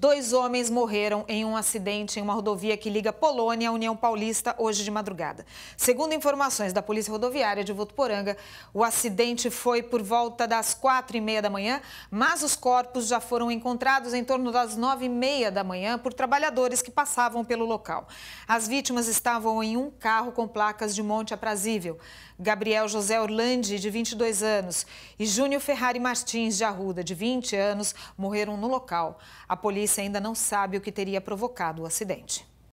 Dois homens morreram em um acidente em uma rodovia que liga Polônia à União Paulista hoje de madrugada. Segundo informações da Polícia Rodoviária de Votuporanga, o acidente foi por volta das quatro e meia da manhã, mas os corpos já foram encontrados em torno das nove e meia da manhã por trabalhadores que passavam pelo local. As vítimas estavam em um carro com placas de monte aprazível. Gabriel José Orlandi, de 22 anos, e Júnior Ferrari Martins de Arruda, de 20 anos, morreram no local. A polícia polícia ainda não sabe o que teria provocado o acidente.